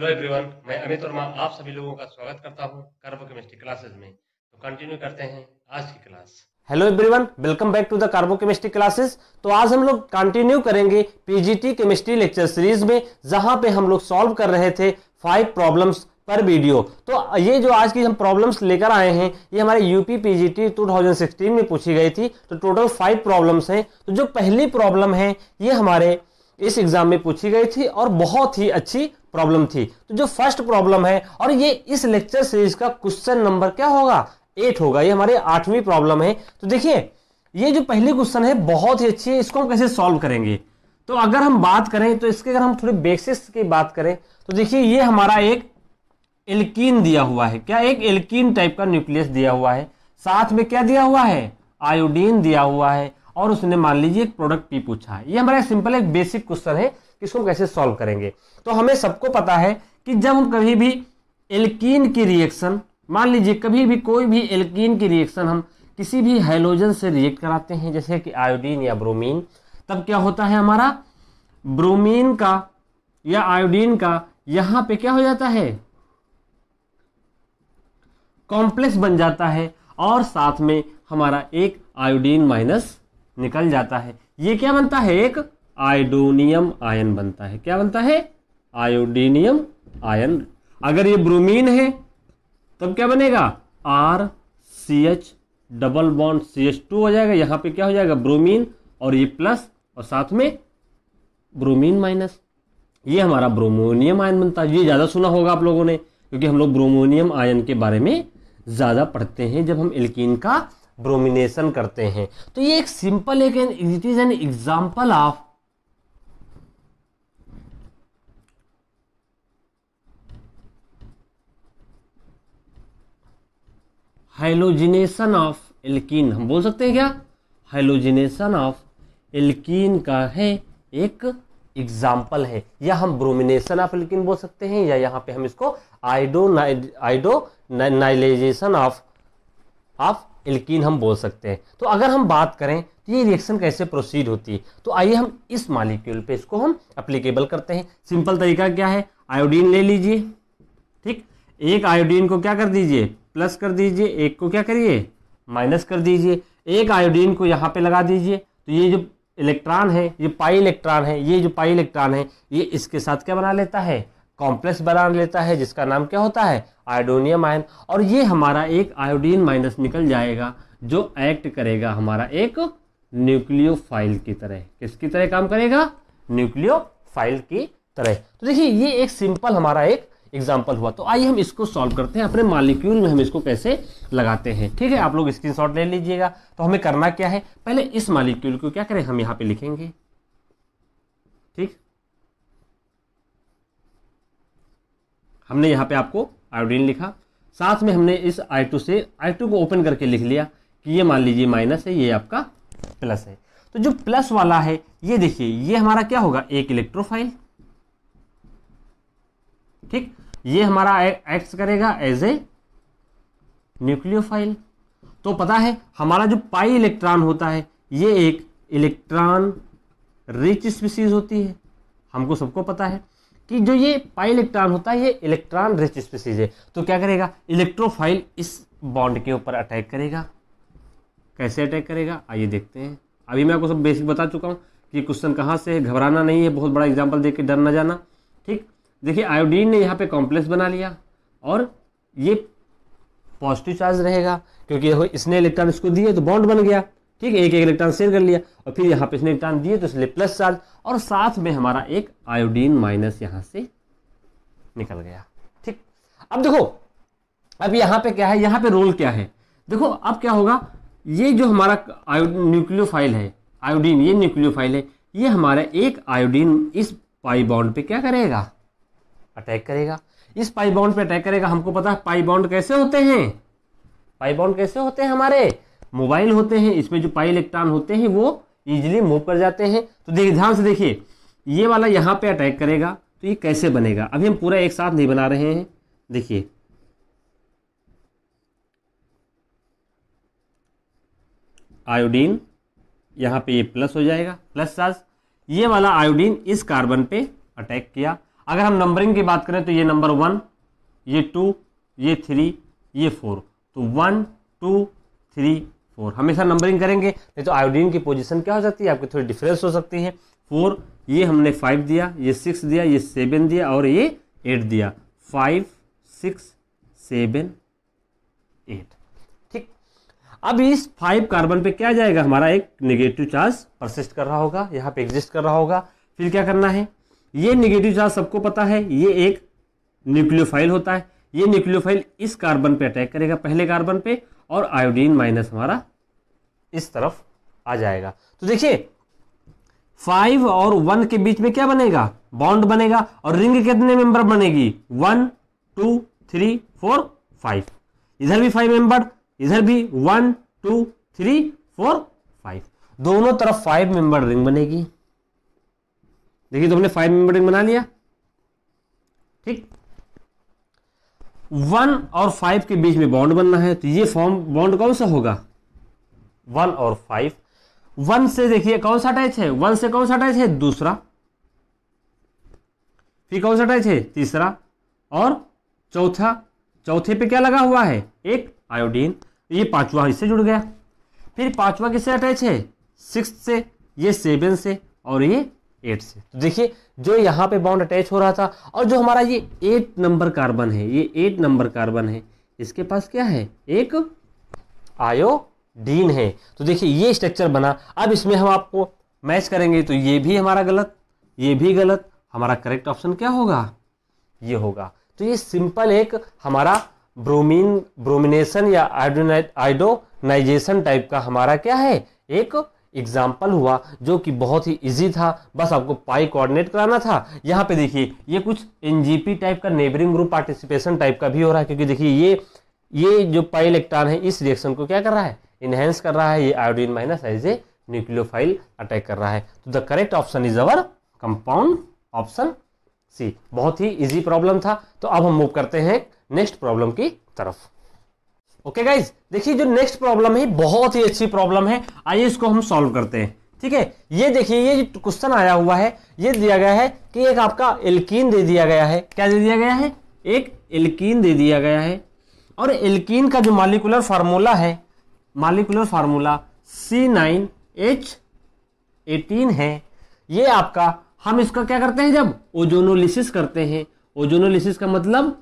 hello everyone मैं अमित वर्मा आप सभी लोगों का स्वागत करता हूं कार्बो केमिस्ट्री क्लासेस में तो कंटिन्यू करते हैं आज की class hello everyone welcome back to the carbo chemistry classes तो आज हम लोग कंटिन्यू करेंगे पीजीटी केमिस्ट्री लेक्चर सीरीज में जहां पे हम लोग सॉल्व कर रहे थे फाइव प्रॉब्लम्स पर वीडियो तो ये जो आज की हम प्रॉब्लम्स लेकर आए हैं ये हमारे यूपी पीजीटी 2016 में पूछी गई थी तो टोटल फाइव प्रॉब्लम्स हैं तो जो पहली प्रॉब्लम है ये हमारे इस एग्जाम में पूछी गई थी और बहुत ही अच्छी प्रॉब्लम थी तो जो फर्स्ट प्रॉब्लम है और ये इस लेक्चर सीरीज का क्वेश्चन नंबर क्या होगा एट होगा ये हमारे आठवीं प्रॉब्लम है तो देखिए ये जो पहली क्वेश्चन है बहुत ही अच्छी है इसको हम कैसे सॉल्व करेंगे तो अगर हम बात करें तो इसके अगर हम थोड़ी बेसिस की बात करें तो देखिए ये हमारा एक एल्कीन दिया हुआ है क्या एक एल्कीन टाइप का न्यूक्लियस दिया हुआ है साथ में क्या दिया हुआ है आयोडीन दिया हुआ है और उसने मान लीजिए एक प्रोडक्ट पी पूछा है ये हमारा सिंपल एक बेसिक क्वेश्चन है इसको कैसे सॉल्व करेंगे तो हमें सबको पता है कि जब हम कभी भी एल्कीन की रिएक्शन मान लीजिए कभी भी कोई भी एल्कीन की रिएक्शन हम किसी भी हाइलोजन से रिएक्ट कराते हैं जैसे कि आयोडीन या ब्रोमीन तब क्या होता है हमारा ब्रोमीन का या आयोडीन का यहां पे क्या हो जाता है कॉम्प्लेक्स बन जाता है और साथ में हमारा एक आयोडीन माइनस निकल जाता है ये क्या बनता है एक आयोडोनियम आयन बनता है क्या बनता है आयोडीनियम आयन अगर ये ब्रोमीन है तब क्या बनेगा R C H double bond C H two हो जाएगा यहाँ पे क्या हो जाएगा ब्रोमीन और ये प्लस और साथ में ब्रोमीन माइनस ये हमारा ब्रोमोनियम आयन बनता है ये ज़्यादा सुना होगा आप लोगों ने क्योंकि हम लोग ब्रोमोनियम आयन के बारे में ज़्यादा पढ़ते हैं जब हम एल्कीन का ब्रोमिनेशन करते हैं तो ये एक सिंपल एक it is an example of halogenation of alkene हम बोल सकते हैं क्या हाइलोजिनेशन ऑफ एल्किन का है एक एग्जाम्पल है या हम ब्रोमिनेशन ऑफ एल्किन बोल सकते हैं या यहाँ पे हम इसको iodo iodo iodination of of alkene हम बोल सकते हैं तो अगर हम बात करें तो ये रिएक्शन कैसे प्रोसीड होती है तो आइए हम इस मालिक्यूल पे इसको हम अप्लीकेबल करते हैं सिंपल तरीका क्या है आयोडीन ले लीजिए ठीक एक आयोडीन को क्या कर दीजिए प्लस कर दीजिए एक को क्या करिए माइनस कर दीजिए एक आयोडीन को यहाँ पे लगा दीजिए तो ये जो इलेक्ट्रॉन है ये पाई इलेक्ट्रॉन है ये जो पाई इलेक्ट्रॉन है ये इसके साथ क्या बना लेता है कॉम्प्लेक्स बना लेता है जिसका नाम क्या होता है आयोडोनियम आयन और ये हमारा एक आयोडीन माइनस निकल जाएगा जो एक्ट करेगा हमारा एक फाइल की तरह किसकी तरह काम करेगा फाइल की तरह तो देखिए ये एक सिंपल हमारा एक एग्जाम्पल हुआ तो आइए हम इसको सॉल्व करते हैं अपने मालिक्यूल में हम इसको कैसे लगाते हैं ठीक है आप लोग शॉट ले लीजिएगा तो हमें करना क्या है पहले इस मालिक्यूल को क्या करें हम यहाँ पे लिखेंगे ठीक हमने यहाँ पे आपको आयोडीन लिखा साथ में हमने इस आई टू से आई टू को ओपन करके लिख लिया कि ये मान लीजिए माइनस है ये आपका प्लस है तो जो प्लस वाला है ये देखिए ये हमारा क्या होगा एक इलेक्ट्रोफाइल ठीक ये हमारा एक्ट करेगा एज ए न्यूक्लियोफाइल तो पता है हमारा जो पाई इलेक्ट्रॉन होता है ये एक इलेक्ट्रॉन रिच स्पीसीज होती है हमको सबको पता है कि जो ये पाई इलेक्ट्रॉन होता है ये इलेक्ट्रॉन रिच स्पीसीज है तो क्या करेगा इलेक्ट्रोफाइल इस बॉन्ड के ऊपर अटैक करेगा कैसे अटैक करेगा आइए देखते हैं अभी मैं आपको सब बेसिक बता चुका हूँ कि क्वेश्चन कहाँ से है घबराना नहीं है बहुत बड़ा एग्जाम्पल देकर के डर ना जाना ठीक देखिए आयोडीन ने यहाँ पे कॉम्प्लेक्स बना लिया और ये पॉजिटिव चार्ज रहेगा क्योंकि इसने इलेक्ट्रॉन इसको दिए तो बॉन्ड बन गया ठीक है एक एक इलेक्ट्रॉन शेयर कर लिया और फिर यहाँ पे इसने इलेक्ट्रॉन दिए तो इसलिए प्लस चार्ज और साथ में हमारा एक आयोडीन माइनस यहाँ से निकल गया ठीक अब देखो अब यहाँ पे क्या है यहाँ पे रोल क्या है देखो अब क्या होगा ये जो हमारा फाइल है आयोडीन ये फाइल है ये हमारा एक आयोडीन इस पाई बॉन्ड पे क्या करेगा अटैक करेगा इस पाई बाउंड पे अटैक करेगा हमको पता है पाई बाउंड कैसे होते हैं पाई बाउंड कैसे होते हैं हमारे मोबाइल होते हैं इसमें जो पाई इलेक्ट्रॉन होते हैं वो इजीली मूव कर जाते हैं तो देखिए ध्यान से देखिए ये वाला यहाँ पे अटैक करेगा तो ये कैसे बनेगा अभी हम पूरा एक साथ नहीं बना रहे हैं देखिए आयोडीन यहाँ पे ये प्लस हो जाएगा प्लस चार्ज ये वाला आयोडीन इस कार्बन पे अटैक किया अगर हम नंबरिंग की बात करें तो ये नंबर वन ये टू ये थ्री ये फोर तो वन टू थ्री फोर हमेशा नंबरिंग करेंगे नहीं तो आयोडीन की पोजीशन क्या हो सकती है आपके थोड़ी डिफरेंस हो सकती है फोर ये हमने फाइव दिया ये सिक्स दिया ये सेवन दिया और ये एट दिया फाइव सिक्स सेवन एट ठीक अब इस फाइव कार्बन पे क्या जाएगा हमारा एक निगेटिव चार्ज परसिस्ट कर रहा होगा यहाँ पे एग्जिस्ट कर रहा होगा फिर क्या करना है ये निगेटिव चार्ज सबको पता है ये एक न्यूक्लियोफाइल होता है ये न्यूक्लियोफाइल इस कार्बन पे अटैक करेगा पहले कार्बन पे और आयोडीन माइनस हमारा इस तरफ आ जाएगा तो देखिए फाइव और वन के बीच में क्या बनेगा बॉन्ड बनेगा और रिंग कितने मेंबर बनेगी one two three four five इधर भी फाइव मेंबर इधर भी one two three four five दोनों तरफ फाइव मेंबर रिंग बनेगी देखिए तो हमने फाइव मेंबर रिंग बना लिया ठीक वन और फाइव के बीच में बॉन्ड बनना है तो ये फॉर्म बॉन्ड कौन सा होगा वन और फाइव वन से देखिए कौन सा अटैच है वन से कौन सा अटैच है दूसरा फिर कौन सा अटैच है तीसरा और चौथा चौथे पे क्या लगा हुआ है एक आयोडीन ये पांचवा इससे जुड़ गया फिर पांचवा किससे अटैच है सिक्स से ये सेवन से और ये एट से तो देखिए जो यहाँ पे बाउंड अटैच हो रहा था और जो हमारा ये एट नंबर कार्बन है ये एट नंबर कार्बन है इसके पास क्या है एक आयोडीन है तो देखिए ये स्ट्रक्चर बना अब इसमें हम आपको मैच करेंगे तो ये भी हमारा गलत ये भी गलत हमारा करेक्ट ऑप्शन क्या होगा ये होगा तो ये सिंपल एक हमारा ब्रोमीन ब्रोमिनेशन या आइडोनाइट आइडोनाइजेशन टाइप का हमारा क्या है एक एग्जाम्पल हुआ जो कि बहुत ही इजी था बस आपको पाई कोऑर्डिनेट कराना था यहाँ पे देखिए ये कुछ एनजीपी टाइप का नेबरिंग ग्रुप पार्टिसिपेशन टाइप का भी हो रहा है क्योंकि देखिए ये ये जो पाई इलेक्ट्रॉन है इस रिएक्शन को क्या कर रहा है इनहेंस कर रहा है ये iodine minus as a nucleophile attack कर रहा है तो the correct option is our compound option C बहुत ही इजी प्रॉब्लम था तो अब हम मूव करते हैं नेक्स्ट प्रॉब्लम की तरफ ओके गाइज देखिए जो नेक्स्ट प्रॉब्लम है बहुत ही अच्छी प्रॉब्लम है आइए इसको हम सॉल्व करते हैं ठीक है ये देखिए ये क्वेश्चन आया हुआ है ये दिया गया है कि एक आपका एल्कीन दे दिया गया है क्या दे दिया गया है एक एल्कीन दे दिया गया है और एल्कीन का जो मालिकुलर फार्मूला है molecular formula C nine H eighteen है ये आपका हम इसका क्या करते हैं जब ओजोनोलिसिस करते हैं ओजोनोलिसिस का मतलब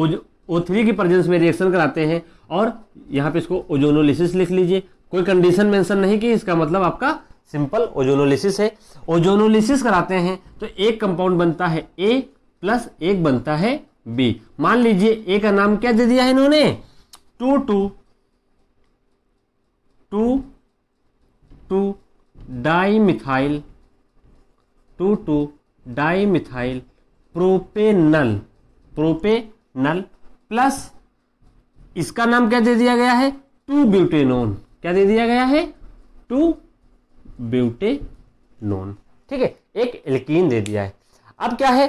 ओजो ओ थ्री की प्रेजेंस में रिएक्शन कराते हैं और यहाँ पे इसको ओजोनोलिसिस लिख लीजिए कोई कंडीशन मेंशन नहीं की इसका मतलब आपका सिंपल ओजोनोलिसिस है ओजोनोलिसिस कराते हैं तो एक कंपाउंड बनता है ए प्लस एक बनता है बी मान लीजिए ए का नाम क्या दे दिया है इन्होंने two two two two di methyl two two di methyl propanal propanal plus इसका नाम क्या दे दिया गया है टू ब्यूटेनोन क्या दे दिया गया है टू ब्यूटेनोन ठीक है एक एल्कीन दे दिया है अब क्या है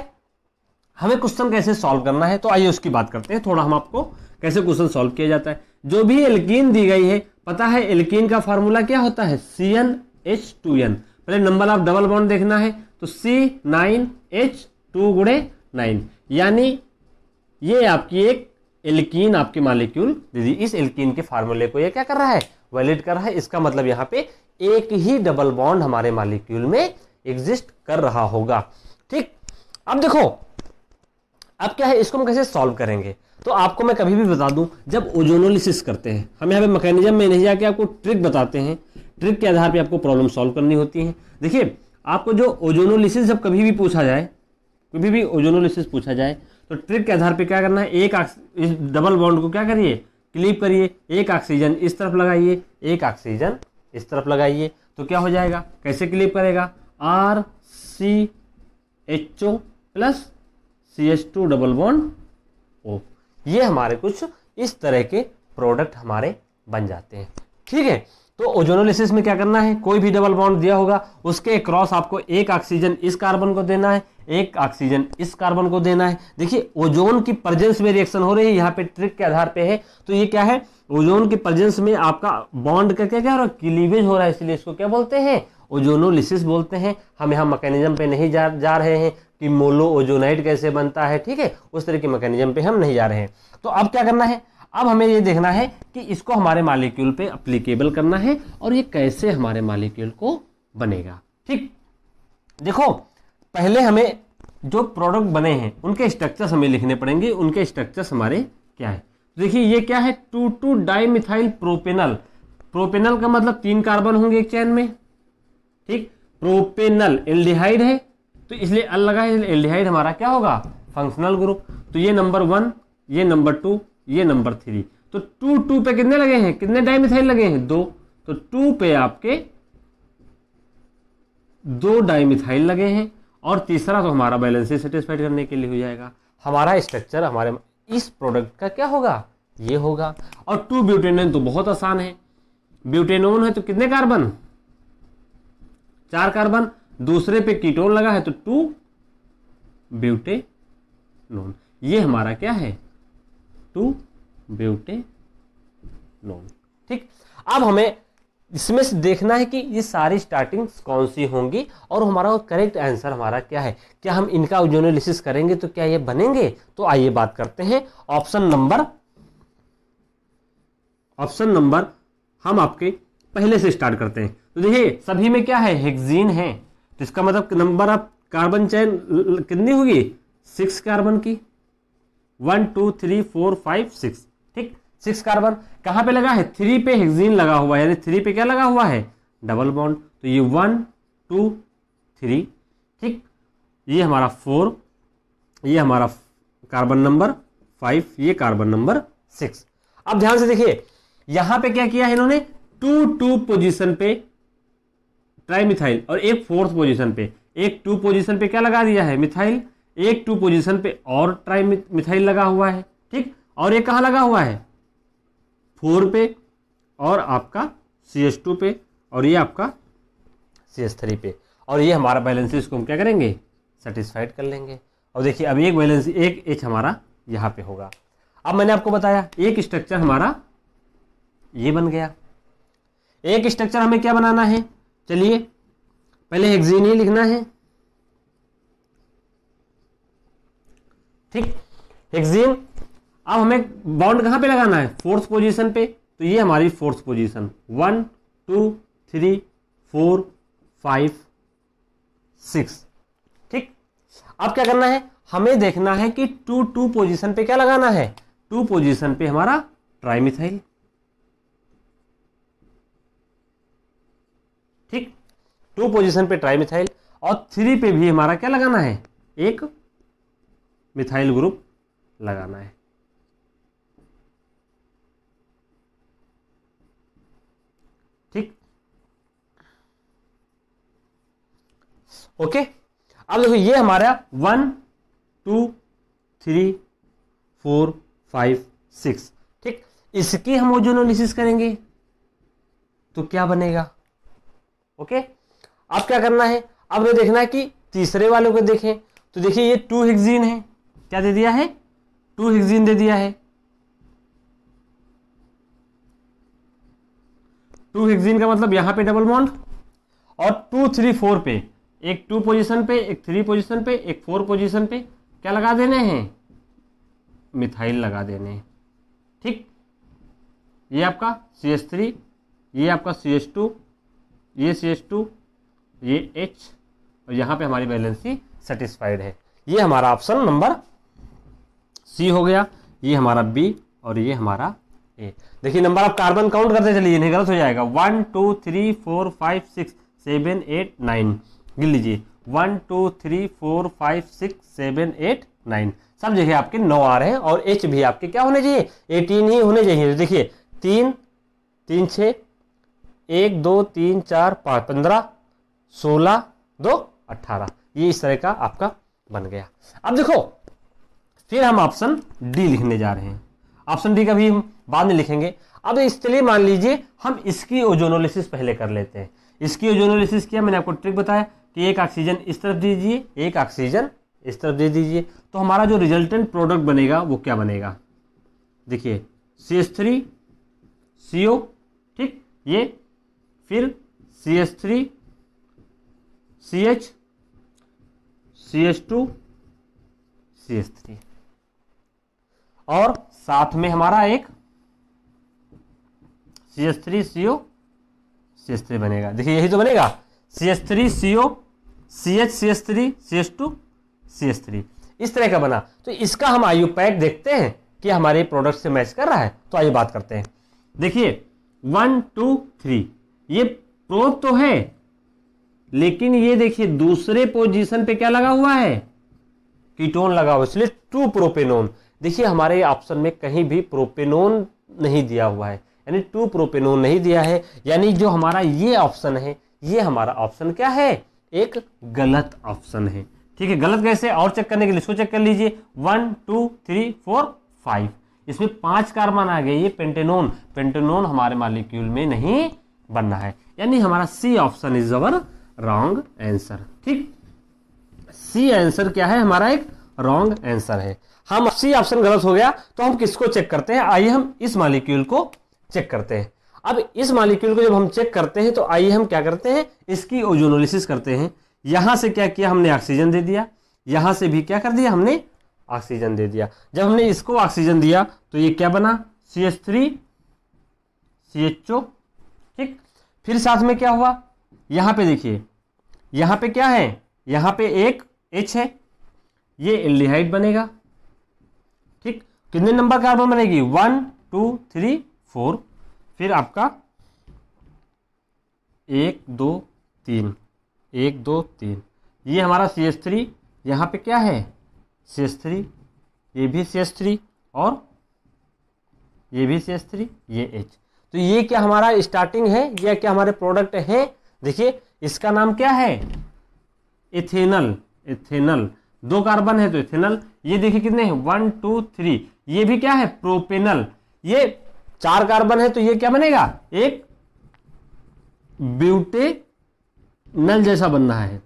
हमें क्वेश्चन कैसे सॉल्व करना है तो आइए उसकी बात करते हैं थोड़ा हम आपको कैसे क्वेश्चन सॉल्व किया जाता है जो भी एल्कीन दी गई है पता है एल्कीन का फॉर्मूला क्या होता है C N H two N पहले नंबर ऑफ डबल बॉन्ड देखना है तो सी नाइन एच टू गुड़े नाइन यानी ये आपकी एक एल्किन आपके मालिक्यूल दीदी इस एल्किन के फार्मूले को ये क्या कर रहा है वैलिड कर रहा है इसका मतलब यहाँ पे एक ही डबल बॉन्ड हमारे मालिक्यूल में एग्जिस्ट कर रहा होगा ठीक अब देखो अब क्या है इसको हम कैसे सॉल्व करेंगे तो आपको मैं कभी भी बता दूं जब ओजोनोलिसिस करते हैं हम यहाँ पे मैकेनिज्म में नहीं जाके आपको ट्रिक बताते हैं ट्रिक के आधार पे आपको प्रॉब्लम सॉल्व करनी होती है देखिए आपको जो ओजोनोलिसिस जब कभी भी पूछा जाए कभी भी ओजोनोलिसिस पूछा जाए तो ट्रिक के आधार पर क्या करना है एक इस डबल बॉन्ड को क्या करिए क्लिप करिए एक ऑक्सीजन इस तरफ लगाइए एक ऑक्सीजन इस तरफ लगाइए तो क्या हो जाएगा कैसे क्लिप करेगा R C H O plus C H two double bond O ये हमारे कुछ इस तरह के प्रोडक्ट हमारे बन जाते हैं ठीक है तो ओजोनोलिसिस में क्या करना है कोई भी डबल बॉन्ड दिया होगा उसके क्रॉस आपको एक ऑक्सीजन इस कार्बन को देना है एक ऑक्सीजन इस कार्बन को देना है देखिए ओजोन की प्रजेंस में रिएक्शन हो रही है यहाँ पे ट्रिक के आधार पे है तो ये क्या है ओजोन की प्रजेंस में आपका बॉन्ड का क्या क्या हो रहा है क्लीवेज हो रहा है इसलिए इसको क्या बोलते हैं ओजोनोलिसिस बोलते हैं हम यहाँ मैकेनिज्म पे नहीं जा जा रहे हैं कि मोलो ओजोनाइट कैसे बनता है ठीक है उस तरह के मैकेनिज्म पे हम नहीं जा रहे हैं तो अब क्या करना है अब हमें ये देखना है कि इसको हमारे मालिक्यूल पे अप्लीकेबल करना है और ये कैसे हमारे मालिक्यूल को बनेगा ठीक देखो पहले हमें जो प्रोडक्ट बने हैं उनके स्ट्रक्चर्स हमें लिखने पड़ेंगे उनके स्ट्रक्चर्स हमारे क्या है तो देखिए ये क्या है two two dimethyl propanal propanal का मतलब तीन कार्बन होंगे एक चैन में ठीक प्रोपेनल एल्डिहाइड है तो इसलिए अल लगा है एल्डिहाइड हमारा क्या होगा फंक्शनल ग्रुप तो ये नंबर वन ये नंबर टू ये नंबर थ्री तो टू टू पे कितने लगे हैं कितने मिथाइल लगे हैं दो तो टू पे आपके दो डाईमिथाइल लगे हैं और तीसरा तो हमारा बैलेंस ही सेटिस्फाइड करने के लिए हो जाएगा हमारा स्ट्रक्चर हमारे इस प्रोडक्ट का क्या होगा ये होगा और टू ब्यूटेनोन तो बहुत आसान है ब्यूटेनोन है तो कितने कार्बन चार कार्बन दूसरे पे कीटोन लगा है तो टू ब्यूटे नोन ये हमारा क्या है टू ब्यूटे नोन ठीक अब हमें इसमें से देखना है कि ये सारी स्टार्टिंग्स कौन सी होंगी और हमारा करेक्ट आंसर हमारा क्या है क्या हम इनका जोनोलिसिस करेंगे तो क्या ये बनेंगे तो आइए बात करते हैं ऑप्शन नंबर ऑप्शन नंबर हम आपके पहले से स्टार्ट करते हैं तो देखिए सभी में क्या है हेक्जीन है तो इसका मतलब नंबर ऑफ कार्बन चैन कितनी होगी सिक्स कार्बन की one two three four five six ठीक सिक्स कार्बन कहाँ पे लगा है थ्री पे हेक्सीन लगा हुआ है यानी थ्री पे क्या लगा हुआ है डबल बॉन्ड तो ये वन टू थ्री ठीक ये हमारा फोर ये हमारा कार्बन नंबर फाइव ये कार्बन नंबर सिक्स अब ध्यान से देखिए यहां पे क्या किया है इन्होंने टू टू पोजीशन पे ट्राई मिथाइल और एक फोर्थ पोजीशन पे एक टू पोजीशन पे क्या लगा दिया है मिथाइल एक टू पोजीशन पे और ट्राई मिथाइल लगा हुआ है ठीक और ये कहा लगा हुआ है फोर पे और आपका सी एस टू पे और ये आपका सी एस थ्री पे और ये हमारा बैलेंस इसको हम क्या करेंगे सेटिस्फाइड कर लेंगे और देखिए अब एक बैलेंस एक एच हमारा यहाँ पे होगा अब मैंने आपको बताया एक स्ट्रक्चर हमारा ये बन गया एक स्ट्रक्चर हमें क्या बनाना है चलिए पहले हेक्जीन ही लिखना है ठीक हेक्जीन अब हमें बाउंड कहाँ पे लगाना है फोर्थ पोजीशन पे तो ये हमारी fourth position one two three four five six ठीक अब क्या करना है हमें देखना है कि टू टू पोजीशन पे क्या लगाना है टू पोजीशन पे हमारा ट्राइमिथाइल ठीक टू पोजीशन पे ट्राइमिथाइल और थ्री पे भी हमारा क्या लगाना है एक मिथाइल ग्रुप लगाना है ओके अब देखो ये हमारा one two three four five six ठीक इसकी हम ओजोनोलिसिस करेंगे तो क्या बनेगा ओके अब क्या करना है अब ये तो देखना है कि तीसरे वालों को देखें तो देखिए ये टू हेक्सीन है क्या दे दिया है टू हेक्जीन दे दिया है टू हेक्जीन का मतलब यहां पे डबल बॉन्ड और टू थ्री फोर पे एक टू पोजीशन पे एक थ्री पोजीशन पे एक फोर पोजीशन पे क्या लगा देने हैं मिथाइल लगा देने हैं ठीक ये आपका सी एस थ्री ये आपका सी एस टू ये सी एस टू ये एच और यहाँ पे हमारी बैलेंसी सेटिस्फाइड है ये हमारा ऑप्शन नंबर सी हो गया ये हमारा बी और ये हमारा ए देखिए नंबर आप कार्बन काउंट करते चलिए नहीं गलत हो जाएगा one two three four five six seven eight nine गिन लीजिए one two three four five six seven eight nine सब जगह आपके नौ आ रहे हैं और एच भी आपके क्या होने चाहिए एटीन ही होने चाहिए तो देखिए तीन तीन छ एक दो तीन चार पाँच पंद्रह सोलह दो अट्ठारह ये इस तरह का आपका बन गया अब देखो फिर हम ऑप्शन डी लिखने जा रहे हैं ऑप्शन डी का भी हम बाद में लिखेंगे अब इसलिए मान लीजिए हम इसकी ओजोनोलिसिस पहले कर लेते हैं इसकी ओजोनोलिसिस किया मैंने आपको ट्रिक बताया कि तो एक ऑक्सीजन इस तरफ दे दीजिए एक ऑक्सीजन इस तरफ दे दीजिए तो हमारा जो रिजल्टेंट प्रोडक्ट बनेगा वो क्या बनेगा देखिए सी एस थ्री सी ओ ठीक ये फिर C S three C H C H two C S three और साथ में हमारा एक C S three C O C S three बनेगा देखिए यही तो बनेगा C S three C O C H C S three C S two C S three इस तरह का बना तो इसका हम आयु पैक देखते हैं कि हमारे प्रोडक्ट से मैच कर रहा है तो आइए बात करते हैं देखिए वन टू थ्री ये प्रोब तो है लेकिन ये देखिए दूसरे पोजीशन पे क्या लगा हुआ है कीटोन लगा हुआ इसलिए टू प्रोपेनोन देखिए हमारे ऑप्शन में कहीं भी प्रोपेनोन नहीं दिया हुआ है यानी टू प्रोपेनोन नहीं दिया है यानी जो हमारा ये ऑप्शन है ये हमारा ऑप्शन क्या है एक गलत ऑप्शन है ठीक है गलत कैसे और चेक करने के लिए इसको चेक कर लीजिए one two three four five इसमें पांच कार्बन आ गए ये पेंटेनोन पेंटेनोन हमारे मालिक्यूल में नहीं बनना है यानी हमारा C option is our wrong answer ठीक सी आंसर क्या है हमारा एक रॉन्ग आंसर है हम सी ऑप्शन गलत हो गया तो हम किसको चेक करते हैं आइए हम इस मालिक्यूल को चेक करते हैं अब इस मालिक्यूल को जब हम चेक करते हैं तो आइए हम क्या करते हैं इसकी ओजोनोलिसिस करते हैं यहाँ से क्या किया हमने ऑक्सीजन दे दिया यहाँ से भी क्या कर दिया हमने ऑक्सीजन दे दिया जब हमने इसको ऑक्सीजन दिया तो ये क्या बना C H three C H O ठीक फिर साथ में क्या हुआ यहाँ पे देखिए यहाँ पे क्या है यहाँ पे एक एच है ये एल्डिहाइड बनेगा ठीक कितने नंबर कार्बन बनेगी वन टू थ्री फोर फिर आपका एक दो तीन एक दो तीन ये हमारा सी एस थ्री यहाँ पर क्या है सी एस थ्री ये भी सी एस थ्री और ये भी सी एस थ्री ये एच तो ये क्या हमारा स्टार्टिंग है या क्या हमारे प्रोडक्ट है देखिए इसका नाम क्या है इथेनल इथेनल दो कार्बन है तो इथेनल ये देखिए कितने हैं वन टू थ्री ये भी क्या है प्रोपेनल ये चार कार्बन है तो ये क्या बनेगा एक ब्यूटेनल जैसा बनना है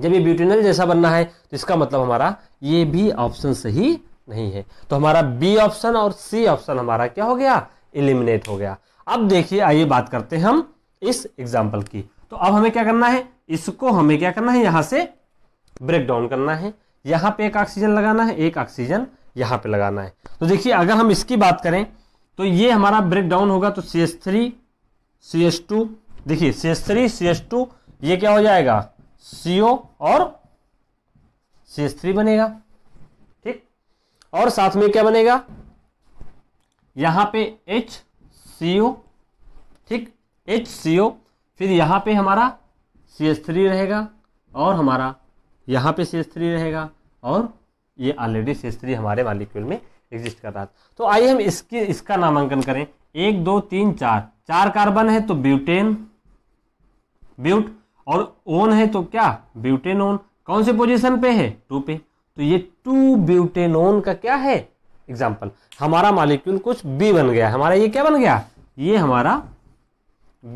जब ये ब्यूटेनल जैसा बनना है तो इसका मतलब हमारा ये भी ऑप्शन सही नहीं है तो हमारा बी ऑप्शन और सी ऑप्शन हमारा क्या हो गया एलिमिनेट हो गया अब देखिए आइए बात करते हैं हम इस एग्जाम्पल की तो अब हमें क्या करना है इसको हमें क्या करना है यहां से ब्रेक डाउन करना है यहां पे एक ऑक्सीजन लगाना है एक ऑक्सीजन यहां पे लगाना है तो देखिए अगर हम इसकी बात करें तो ये हमारा ब्रेक डाउन होगा तो C S three C S two देखिए C S three C S two ये क्या हो जाएगा सी ओ और सी एस थ्री बनेगा ठीक और साथ में क्या बनेगा यहां पे एच सी ओ ठीक एच सी ओ फिर यहां पे हमारा सी एस थ्री रहेगा और हमारा यहां पे सी एस थ्री रहेगा और ये ऑलरेडी सी एस थ्री हमारे मालिक्यूल में एग्जिस्ट कर रहा था तो आइए हम इसके इसका नामांकन करें एक दो तीन चार चार कार्बन है तो ब्यूटेन ब्यूट और ओन है तो क्या ब्यूटेन ओन कौन से पोजिशन पे है टू पे तो ये टू ब्यूटेन ओन का क्या है एग्जाम्पल हमारा मालिक्यूल कुछ बी बन गया हमारा ये क्या बन गया ये हमारा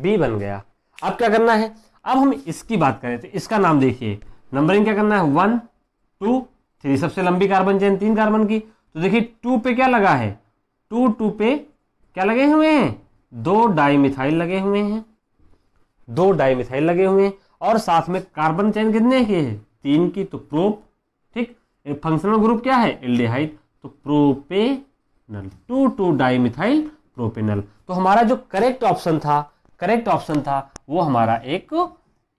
बी बन गया अब क्या करना है अब हम इसकी बात करें तो इसका नाम देखिए नंबरिंग क्या करना है वन टू थ्री सबसे लंबी कार्बन चेन तीन कार्बन की तो देखिए टू पे क्या लगा है टू टू पे क्या लगे हुए हैं दो डाईमिथाइल लगे हुए हैं दो डाईमिथाइल लगे हुए हैं और साथ में कार्बन चेन कितने की है तीन की तो प्रोप ठीक फंक्शनल ग्रुप क्या है एल्डिहाइड तो propanal two two dimethyl propanal तो हमारा जो करेक्ट ऑप्शन था करेक्ट ऑप्शन था वो हमारा एक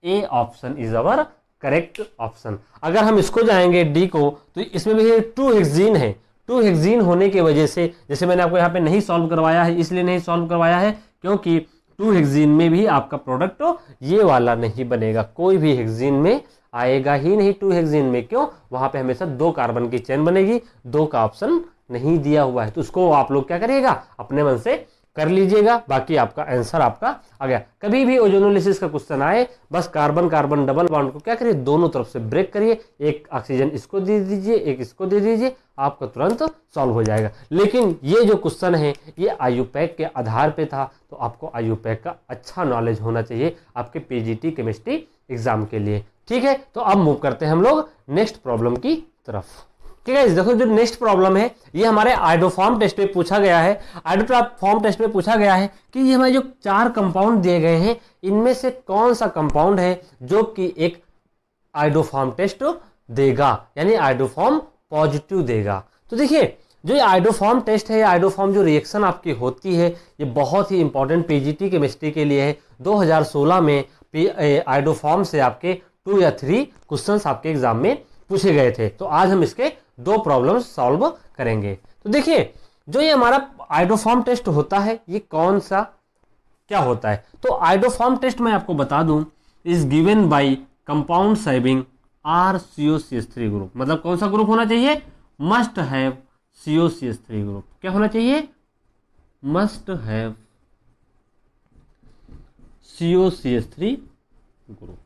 A option is our correct option अगर हम इसको जाएंगे डी को तो इसमें भी टू हेक्सीन है टू हेक्जीन होने की वजह से जैसे मैंने आपको यहाँ पे नहीं सॉल्व करवाया है इसलिए नहीं सॉल्व करवाया है क्योंकि टू हेक्जीन में भी आपका प्रोडक्ट तो ये वाला नहीं बनेगा कोई भी हेक्जीन में आएगा ही नहीं टू हेक्जीन में क्यों वहाँ पे हमेशा दो कार्बन की चेन बनेगी दो का ऑप्शन नहीं दिया हुआ है तो उसको आप लोग क्या करिएगा अपने मन से कर लीजिएगा बाकी आपका आंसर आपका आ गया कभी भी ओजोनोलिसिस का क्वेश्चन आए बस कार्बन कार्बन डबल बाउंड को क्या करिए दोनों तरफ से ब्रेक करिए एक ऑक्सीजन इसको दे दीजिए एक इसको दे दीजिए आपका तुरंत सॉल्व हो जाएगा लेकिन ये जो क्वेश्चन है ये आयु पैक के आधार पे था तो आपको आयु पैक का अच्छा नॉलेज होना चाहिए आपके पी केमिस्ट्री एग्जाम के लिए ठीक है तो अब मूव करते हैं हम लोग नेक्स्ट प्रॉब्लम की तरफ ठीक है देखो जो नेक्स्ट प्रॉब्लम है ये हमारे आइडोफॉर्म टेस्ट में पूछा गया है आइडोट्राफॉर्म टेस्ट में पूछा गया है कि ये हमारे जो चार कंपाउंड दिए गए हैं इनमें से कौन सा कंपाउंड है जो कि एक आइडोफॉर्म टेस्ट देगा यानी आइडोफॉर्म पॉजिटिव देगा तो देखिए जो ये आइडोफॉर्म टेस्ट है आइडोफॉर्म जो रिएक्शन आपकी होती है ये बहुत ही इंपॉर्टेंट पीजीटी केमिस्ट्री के लिए है 2016 में आइडोफॉर्म से आपके टू या थ्री क्वेश्चन आपके एग्जाम में पूछे गए थे तो आज हम इसके दो प्रॉब्लम सॉल्व करेंगे तो देखिए जो ये हमारा आइडोफॉर्म टेस्ट होता है ये कौन सा क्या होता है तो आइडोफॉर्म टेस्ट मैं आपको बता दूं is given by compound having R C O C S three group मतलब कौन सा ग्रुप होना चाहिए must have C O C S three group क्या होना चाहिए must have C O C S three group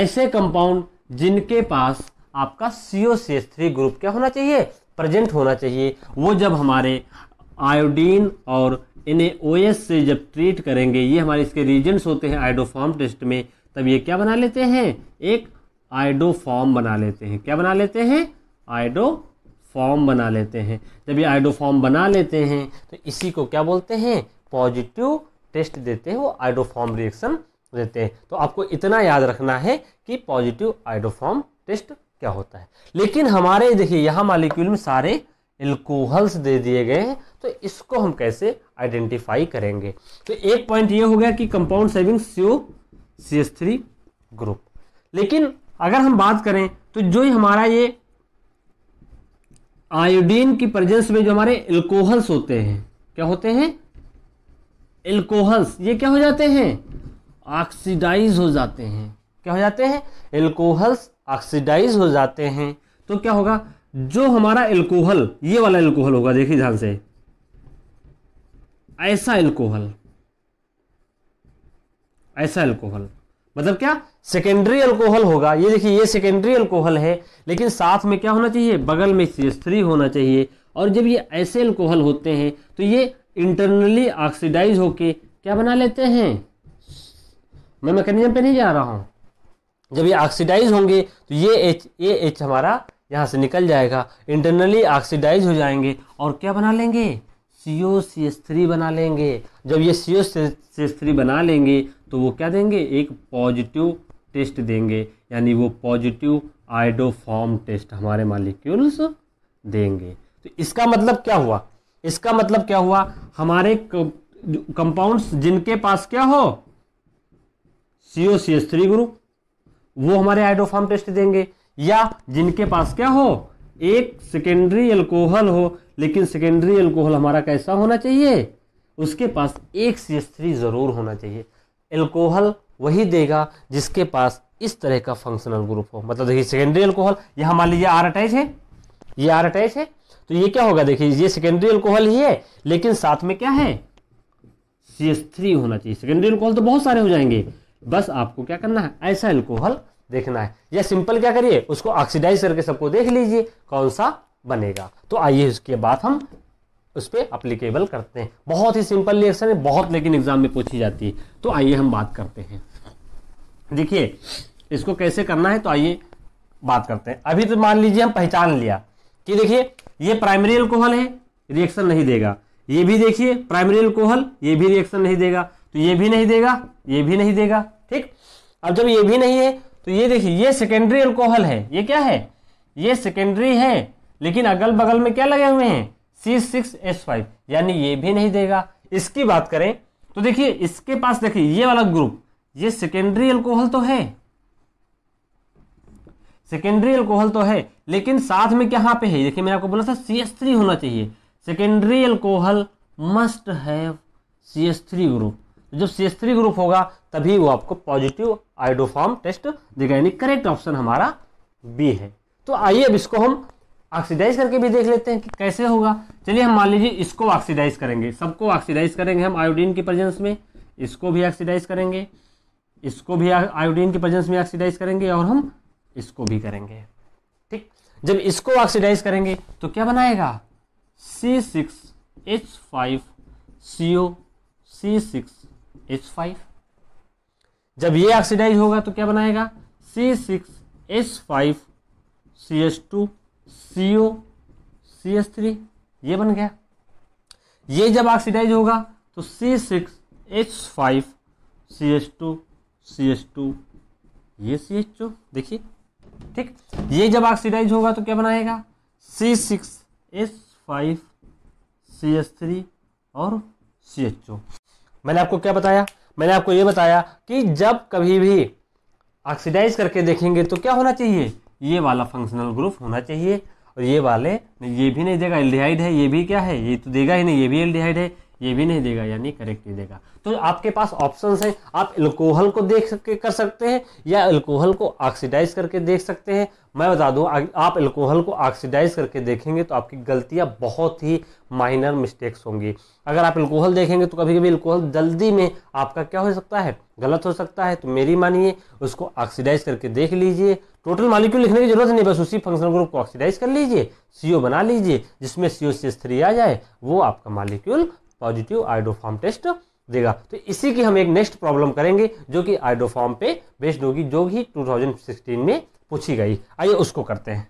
ऐसे कंपाउंड जिनके पास आपका C O C S three group क्या होना चाहिए प्रेजेंट होना चाहिए वो जब हमारे आयोडीन और एन से जब ट्रीट करेंगे ये हमारे इसके रीजेंट्स होते हैं आइडोफॉर्म टेस्ट में तब ये क्या बना लेते हैं एक आइडोफॉर्म बना लेते हैं क्या बना लेते हैं फॉर्म बना लेते हैं जब ये आइडोफॉर्म बना लेते हैं तो इसी को क्या बोलते हैं पॉजिटिव टेस्ट देते हैं वो आइडोफॉर्म रिएक्शन देते हैं तो आपको इतना याद रखना है कि पॉजिटिव आइडोफॉर्म टेस्ट क्या होता है लेकिन हमारे देखिए यहाँ मालिक्यूल में सारे एल्कोहल्स दे दिए गए हैं तो इसको हम कैसे आइडेंटिफाई करेंगे तो एक पॉइंट ये हो गया कि compound having CO C S three group लेकिन अगर हम बात करें तो जो ही हमारा ये आयोडीन की प्रेजेंस में जो हमारे एल्कोहल्स होते हैं क्या होते हैं एल्कोहल्स ये क्या हो जाते हैं ऑक्सीडाइज हो जाते हैं क्या हो जाते हैं एल्कोहल्स ऑक्सीडाइज हो जाते हैं तो क्या होगा जो हमारा एल्कोहल ये वाला एल्कोहल होगा देखिए ध्यान से ऐसा एल्कोहल ऐसा एल्कोहल मतलब क्या सेकेंडरी एल्कोहल होगा ये देखिए ये सेकेंडरी एल्कोहल है लेकिन साथ में क्या होना चाहिए बगल में सी थ्री होना चाहिए और जब ये ऐसे एल्कोहल होते हैं तो ये इंटरनली ऑक्सीडाइज होके क्या बना लेते हैं मैं मैकेनिज्म पे नहीं जा रहा हूं जब ये ऑक्सीडाइज होंगे तो ये एच ये एच हमारा यहाँ से निकल जाएगा इंटरनली ऑक्सीडाइज हो जाएंगे और क्या बना लेंगे सी ओ सी एस थ्री बना लेंगे जब ये सी ओ सी एस थ्री बना लेंगे तो वो क्या देंगे एक पॉजिटिव टेस्ट देंगे यानी वो पॉजिटिव आइडोफॉर्म टेस्ट हमारे मालिक्यूल्स देंगे तो इसका मतलब क्या हुआ इसका मतलब क्या हुआ हमारे कंपाउंड्स जिनके पास क्या हो C O C S three group वो हमारे हाइड्रोफार्म टेस्ट देंगे या जिनके पास क्या हो एक सेकेंडरी एल्कोहल हो लेकिन सेकेंडरी एल्कोहल हमारा कैसा होना चाहिए उसके पास एक सी एस थ्री ज़रूर होना चाहिए एल्कोहल वही देगा जिसके पास इस तरह का फंक्शनल ग्रुप हो मतलब देखिए सेकेंडरी एल्कोहल ये हमारे लिए आर अटैच है ये आर अटैच है तो ये क्या होगा देखिए ये सेकेंडरी एल्कोहल ही है लेकिन साथ में क्या है सी एस थ्री होना चाहिए सेकेंडरी एल्कोहल तो बहुत सारे हो जाएंगे बस आपको क्या करना है ऐसा एल्कोहल देखना है या सिंपल क्या करिए उसको ऑक्सीडाइज करके सबको देख लीजिए कौन सा बनेगा तो आइए उसके बाद हम उस पर अप्लीकेबल करते हैं बहुत ही सिंपल रिएक्शन है बहुत लेकिन एग्जाम में पूछी जाती है तो आइए हम बात करते हैं देखिए इसको कैसे करना है तो आइए बात करते हैं अभी तो मान लीजिए हम पहचान लिया कि देखिए ये प्राइमरी एल्कोहल है रिएक्शन नहीं देगा ये भी देखिए प्राइमरी एल्कोहल ये भी रिएक्शन नहीं देगा तो ये भी नहीं देगा ये भी नहीं देगा ठीक अब जब ये भी नहीं है तो ये देखिए ये सेकेंडरी अल्कोहल है ये क्या है ये सेकेंडरी है लेकिन अगल बगल में क्या लगे हुए हैं सी सिक्स एस फाइव यानी ये भी नहीं देगा इसकी बात करें तो देखिए इसके पास देखिए ये वाला ग्रुप ये सेकेंडरी अल्कोहल तो है सेकेंडरी अल्कोहल तो है लेकिन साथ में क्या पे है देखिए मैंने आपको बोला था सी एस थ्री होना चाहिए secondary alcohol must have C S three group जब सी एस थ्री ग्रुप होगा तभी वो आपको पॉजिटिव आइडोफॉर्म टेस्ट देगा यानी करेक्ट ऑप्शन हमारा बी है तो आइए अब इसको हम ऑक्सीडाइज करके भी देख लेते हैं कि कैसे होगा चलिए हम मान लीजिए इसको ऑक्सीडाइज करेंगे सबको ऑक्सीडाइज करेंगे हम आयोडीन की प्रेजेंस में इसको भी ऑक्सीडाइज करेंगे इसको भी आयोडीन की प्रेजेंस में ऑक्सीडाइज करेंगे और हम इसको भी करेंगे ठीक जब इसको ऑक्सीडाइज करेंगे तो क्या बनाएगा C six H five C O C six H five जब ये ऑक्सीडाइज होगा तो क्या बनाएगा C six H five C H two C O C H three ये बन गया ये जब ऑक्सीडाइज होगा तो C six H five C H two C H two ये सी एच टू देखिए ठीक ये जब ऑक्सीडाइज होगा तो क्या बनाएगा C six H five C H three और सी एच ओ मैंने आपको क्या बताया मैंने आपको ये बताया कि जब कभी भी ऑक्सीडाइज करके देखेंगे तो क्या होना चाहिए ये वाला फंक्शनल ग्रुप होना चाहिए और ये वाले ये भी नहीं देगा एल्डिहाइड है ये भी क्या है ये तो देगा ही नहीं ये भी एल्डिहाइड है ये भी नहीं देगा यानी करेक्ट नहीं देगा तो आपके पास ऑप्शन है आप एल्कोहल को देख सके कर सकते हैं या एल्कोहल को ऑक्सीडाइज करके देख सकते हैं मैं बता दूं आप एल्कोहल को ऑक्सीडाइज करके देखेंगे तो आपकी गलतियां बहुत ही माइनर मिस्टेक्स होंगी अगर आप एल्कोहल देखेंगे तो कभी कभी एल्कोहल जल्दी में आपका क्या हो सकता है गलत हो सकता है तो मेरी मानिए उसको ऑक्सीडाइज करके देख लीजिए टोटल मालिक्यूल लिखने की जरूरत नहीं बस उसी फंक्शनल ग्रुप को ऑक्सीडाइज कर लीजिए सीओ बना लीजिए जिसमें सीओ सी आ जाए वो आपका मालिक्यूल पॉजिटिव आइडोफॉर्म टेस्ट देगा तो इसी की हम एक नेक्स्ट प्रॉब्लम करेंगे जो कि आइडोफॉर्म पे बेस्ड होगी जो कि 2016 में पूछी गई आइए उसको करते हैं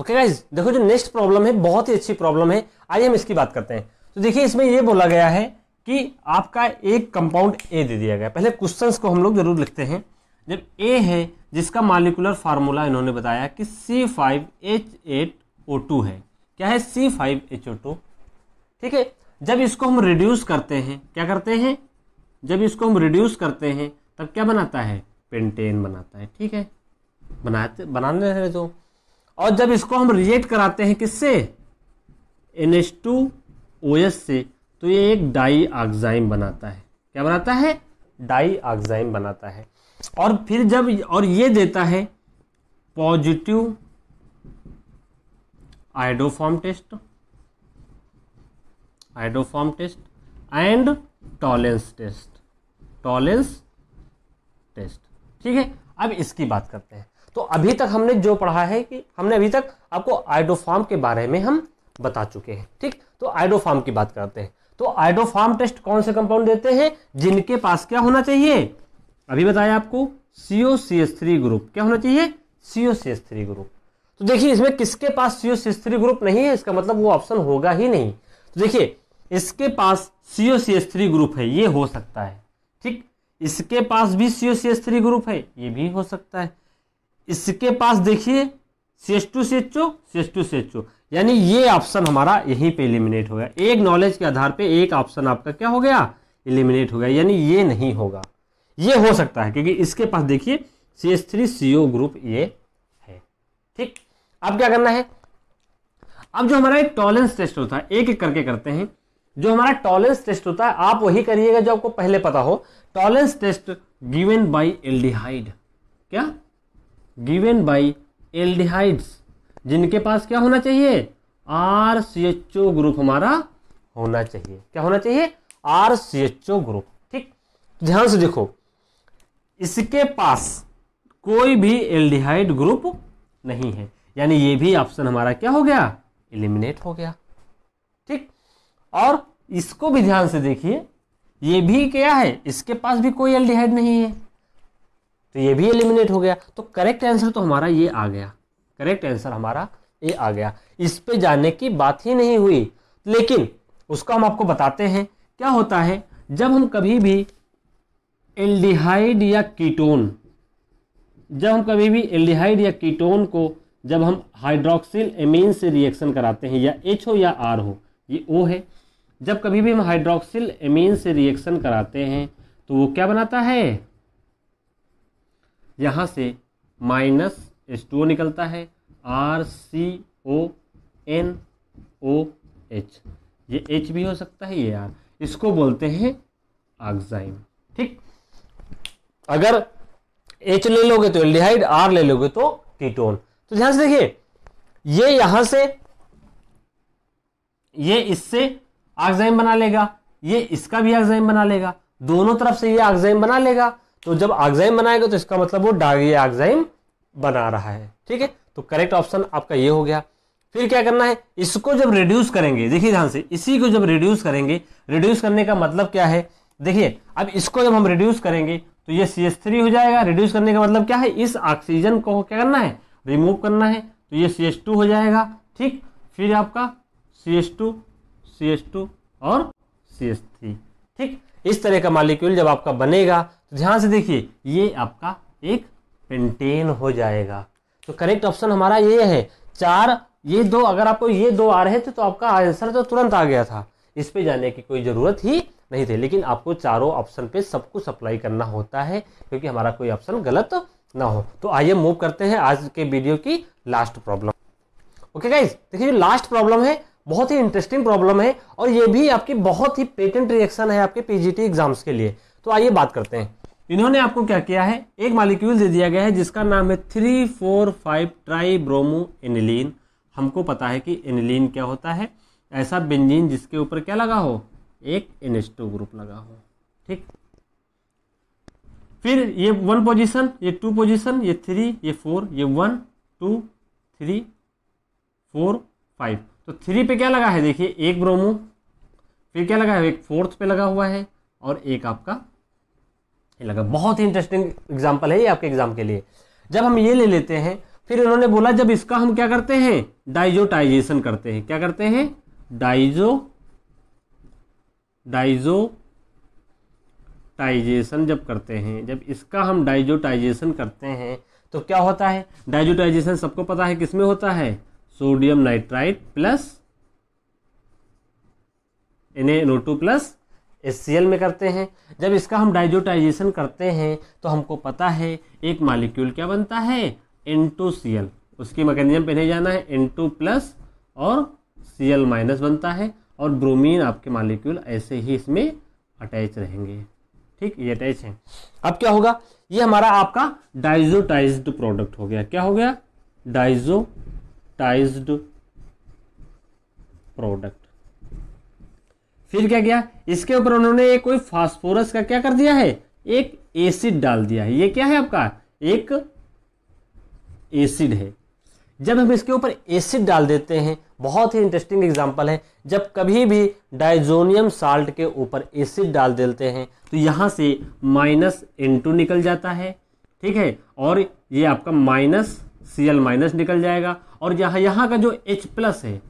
ओके गाइज देखो जो नेक्स्ट प्रॉब्लम है बहुत ही अच्छी प्रॉब्लम है आइए हम इसकी बात करते हैं तो देखिए इसमें यह बोला गया है कि आपका एक कंपाउंड ए दे दिया गया पहले क्वेश्चन को हम लोग जरूर लिखते हैं जब ए है जिसका मालिकुलर फार्मूला इन्होंने बताया कि C five H eight O two है क्या है C five H O two ठीक है जब इसको हम रिड्यूस करते हैं क्या करते हैं जब इसको हम रिड्यूस करते हैं तब क्या बनाता है पेंटेन बनाता है ठीक है बनाते बनाने हैं तो और जब इसको हम रिएक्ट कराते हैं किससे N H two O S से तो ये एक डाई ऑक्साइम बनाता है क्या बनाता है डाई ऑक्साइम बनाता है और फिर जब और ये देता है positive iodoform test iodoform test and Tollens test Tollens test ठीक है अब इसकी बात करते हैं तो अभी तक हमने जो पढ़ा है कि हमने अभी तक आपको आइडोफार्म के बारे में हम बता चुके हैं ठीक तो आइडोफार्म की बात करते हैं तो आइडोफार्म टेस्ट कौन से कंपाउंड देते हैं जिनके पास क्या होना चाहिए अभी बताया आपको CO C S three group क्या होना चाहिए CO C S three group तो देखिए इसमें किसके पास CO C S three group नहीं है इसका मतलब वो ऑप्शन होगा ही नहीं तो देखिए इसके पास C O C S three group है ये हो सकता है ठीक इसके पास भी C O C S three group है ये भी हो सकता है इसके पास देखिए C S two C H O C S two C H O यानी ये ऑप्शन हमारा यहीं पे एलिमिनेट हो गया एक नॉलेज के आधार पे एक ऑप्शन आपका क्या हो गया एलिमिनेट हो गया यानी ये नहीं होगा ये हो सकता है क्योंकि इसके पास देखिए C S three C O group ये है ठीक अब क्या करना है अब जो हमारा एक टॉलेंस टेस्ट होता है एक एक करके करते हैं जो हमारा टॉलेंस टेस्ट होता है आप वही करिएगा जो आपको पहले पता हो Tollens test given by aldehyde क्या गिवन बाय एल्डिहाइड्स जिनके पास क्या होना चाहिए R C H O group हमारा होना चाहिए क्या होना चाहिए R C H O group ठीक तो ध्यान से देखो इसके पास कोई भी एल्डिहाइड ग्रुप नहीं है यानी ये भी ऑप्शन हमारा क्या हो गया एलिमिनेट हो गया ठीक और इसको भी ध्यान से देखिए ये भी क्या है इसके पास भी कोई एल्डिहाइड नहीं है तो ये भी एलिमिनेट हो गया तो करेक्ट आंसर तो हमारा ये आ गया करेक्ट आंसर हमारा ये आ गया इस पे जाने की बात ही नहीं हुई लेकिन उसको हम आपको बताते हैं क्या होता है जब हम कभी भी एल्डिहाइड या कीटोन जब हम कभी भी एल्डिहाइड या कीटोन को जब हम हाइड्रोक्सिल एमीन से रिएक्शन कराते हैं या एच हो या आर हो ये ओ है जब कभी भी हम हाइड्रोक्सिल एमीन से रिएक्शन कराते हैं तो वो क्या बनाता है यहाँ से माइनस एस टू निकलता है R C O N O H ये एच भी हो सकता है ये आर इसको बोलते हैं ऑक्साइम ठीक अगर एच ले लोगे तो एल्डिहाइड आर ले लोगे तो कीटोन तो ध्यान से देखिए ये यहां से ये इससे आगजाइम बना लेगा ये इसका भी आगजाइम बना लेगा दोनों तरफ से ये आगजाइम बना लेगा तो जब आगजाइम बनाएगा तो इसका मतलब वो डागी आगजाइम बना रहा है ठीक है तो करेक्ट ऑप्शन आपका ये हो गया फिर क्या करना है इसको जब रिड्यूस करेंगे देखिए ध्यान से इसी को जब रिड्यूस करेंगे रिड्यूस करने का मतलब क्या है देखिए अब इसको जब हम रिड्यूस करेंगे तो ये सी एस थ्री हो जाएगा रिड्यूस करने का मतलब क्या है इस ऑक्सीजन को क्या करना है रिमूव करना है तो ये सी एस टू हो जाएगा ठीक फिर आपका C S two C two और सी एस थ्री ठीक इस तरह का मालिक्यूल जब आपका बनेगा तो ध्यान से देखिए ये आपका एक पेंटेन हो जाएगा तो करेक्ट ऑप्शन हमारा ये है चार ये दो अगर आपको ये दो आ रहे थे तो आपका आंसर तो तुरंत आ गया था इस पे जाने की कोई ज़रूरत ही नहीं थी लेकिन आपको चारों ऑप्शन पे सब कुछ अप्लाई करना होता है क्योंकि हमारा कोई ऑप्शन गलत ना हो तो आइए मूव करते हैं आज के वीडियो की लास्ट प्रॉब्लम ओके गाइज देखिए जो लास्ट प्रॉब्लम है बहुत ही इंटरेस्टिंग प्रॉब्लम है और ये भी आपकी बहुत ही पेटेंट रिएक्शन है आपके पीजीटी एग्जाम्स के लिए तो आइए बात करते हैं इन्होंने आपको क्या किया है एक मालिक्यूल दे दिया गया है जिसका नाम है three four five tribromoaniline हमको पता है कि एनिलीन क्या होता है ऐसा बेंजीन जिसके ऊपर क्या लगा हो एक एन ग्रुप लगा हो ठीक फिर ये वन पोजीशन ये टू पोजीशन ये थ्री ये फोर ये one two three four five तो थ्री पे क्या लगा है देखिए एक ब्रोमो फिर क्या लगा है एक फोर्थ पे लगा हुआ है और एक आपका ये लगा बहुत ही इंटरेस्टिंग एग्जाम्पल है ये आपके एग्जाम के लिए जब हम ये ले लेते हैं फिर इन्होंने बोला जब इसका हम क्या करते हैं डाइजोटाइजेशन करते हैं क्या करते हैं डाइजो डाइजोटाइजेशन जब करते हैं जब इसका हम डाइजोटाइजेशन करते हैं तो क्या होता है डाइजोटाइजेशन सबको पता है किसमें होता है sodium nitrite plus N plus S में करते हैं जब इसका हम डाइजोटाइजेशन करते हैं तो हमको पता है एक मालिक्यूल क्या बनता है एन उसकी मैकेनिज्म पे नहीं जाना है एन प्लस और सी एल माइनस बनता है और ब्रोमीन आपके मालिक्यूल ऐसे ही इसमें अटैच रहेंगे ठीक ये अटैच हैं अब क्या होगा ये हमारा आपका डाइजोटाइज प्रोडक्ट हो गया क्या हो गया डाइजो टाइज्ड प्रोडक्ट फिर क्या किया इसके ऊपर उन्होंने कोई फास्फोरस का क्या कर दिया है एक एसिड डाल दिया है ये क्या है आपका एक एसिड है जब हम इसके ऊपर एसिड डाल देते हैं बहुत ही इंटरेस्टिंग एग्जाम्पल है जब कभी भी डाइजोनियम साल्ट के ऊपर एसिड डाल देते हैं तो यहां से माइनस एन टू निकल जाता है ठीक है और ये आपका माइनस सी एल माइनस निकल जाएगा और यहाँ यहाँ का जो एच प्लस है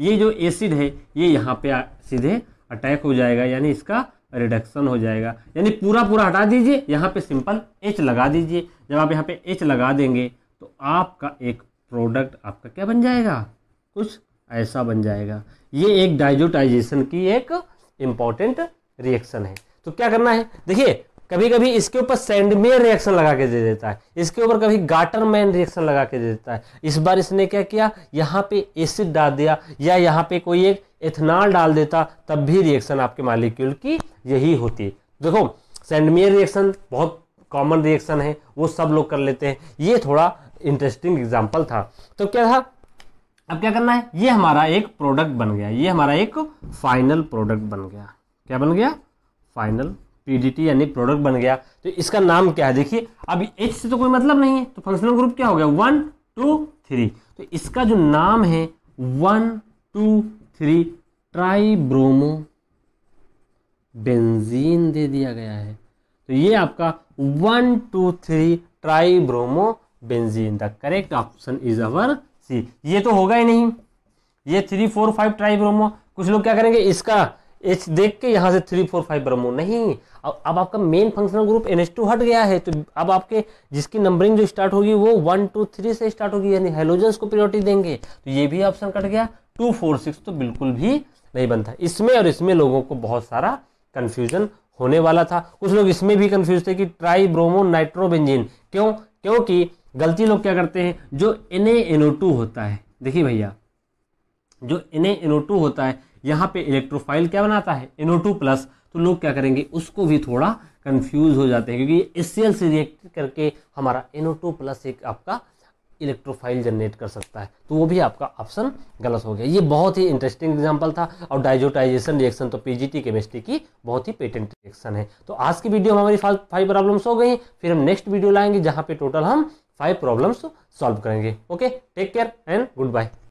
ये जो एसिड है ये यहाँ पे सीधे अटैक हो जाएगा यानी इसका रिडक्शन हो जाएगा यानी पूरा पूरा हटा दीजिए यहाँ पे सिंपल एच लगा दीजिए जब आप यहाँ पे एच लगा देंगे तो आपका एक प्रोडक्ट आपका क्या बन जाएगा कुछ ऐसा बन जाएगा ये एक डाइजोटाइजेशन की एक इम्पॉर्टेंट रिएक्शन है तो क्या करना है देखिए कभी कभी इसके ऊपर सैंडमेयर रिएक्शन लगा के दे देता है इसके ऊपर कभी गाटरमैन रिएक्शन लगा के दे देता है इस बार इसने क्या किया यहाँ पे एसिड डाल दिया या यहाँ पे कोई एक एथेनॉल डाल देता तब भी रिएक्शन आपके मालिक्यूल की यही होती देखो सैंडमेयर रिएक्शन बहुत कॉमन रिएक्शन है वो सब लोग कर लेते हैं ये थोड़ा इंटरेस्टिंग एग्जाम्पल था तो क्या था अब क्या करना है ये हमारा एक प्रोडक्ट बन गया ये हमारा एक फाइनल प्रोडक्ट बन गया क्या बन गया फाइनल पीडीटी यानी प्रोडक्ट बन गया तो इसका नाम क्या है देखिए अब एच से तो कोई मतलब नहीं है तो फंक्शनल ग्रुप क्या हो गया वन टू थ्री तो इसका जो नाम है one two three tribromobenzene दे दिया गया है तो ये आपका one two three tribromobenzene the correct option is our C ये तो होगा ही नहीं ये थ्री फोर फाइव ट्राइब्रोमो कुछ लोग क्या करेंगे इसका एच देख के यहाँ से थ्री फोर फाइव ब्रह्मो नहीं अब आपका main functional group N two हट गया है तो अब आपके जिसकी नंबरिंग जो स्टार्ट होगी वो वन टू थ्री से स्टार्ट होगी यानी हेलोजन्स को प्रियोरिटी देंगे तो ये भी ऑप्शन कट गया टू फोर सिक्स तो बिल्कुल भी नहीं बनता इसमें और इसमें लोगों को बहुत सारा कन्फ्यूजन होने वाला था कुछ लोग इसमें भी कन्फ्यूज थे कि ट्राई ब्रोमो नाइट्रोबेंजिन क्यों क्योंकि गलती लोग क्या करते हैं जो एन होता है देखिए भैया जो एन होता है यहाँ पे इलेक्ट्रोफाइल क्या बनाता है टू प्लस तो लोग क्या करेंगे उसको भी थोड़ा कंफ्यूज हो जाते हैं क्योंकि एस से रिएक्ट करके हमारा टू प्लस एक आपका इलेक्ट्रोफाइल जनरेट कर सकता है तो वो भी आपका ऑप्शन गलत हो गया ये बहुत ही इंटरेस्टिंग एग्जांपल था और डाइजोटाइजेशन रिएक्शन तो पीजीटी केमिस्ट्री की बहुत ही पेटेंट रिएक्शन है तो आज की वीडियो में हमारी फाइव प्रॉब्लम्स हो गई फिर हम नेक्स्ट वीडियो लाएंगे जहाँ पे टोटल हम फाइव प्रॉब्लम्स सॉल्व करेंगे okay take care and good bye